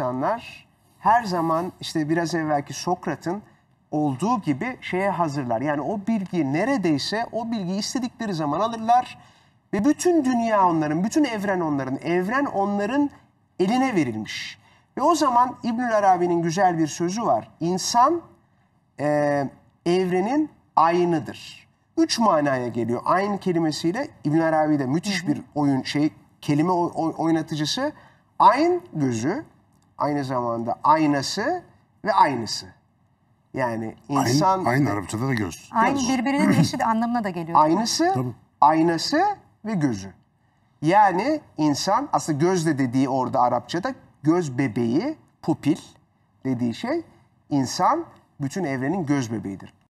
insanlar her zaman işte biraz evvelki Sokrat'ın olduğu gibi şeye hazırlar. Yani o bilgi neredeyse o bilgi istedikleri zaman alırlar ve bütün dünya onların, bütün evren onların, evren onların eline verilmiş. Ve o zaman İbnül Arabi'nin güzel bir sözü var. İnsan e, evrenin aynıdır. Üç manaya geliyor. Aynı kelimesiyle İbn Arabi de müthiş bir oyun şey kelime oynatıcısı. Ayn gözü, aynı zamanda aynası ve aynısı. Yani insan... Aynı, aynı Arapçada da göz. Aynı birbirinin eşit anlamına da geliyor. Aynısı, Tabii. aynası ve gözü. Yani insan aslında gözle dediği orada Arapçada göz bebeği, pupil dediği şey insan bütün evrenin göz bebeğidir.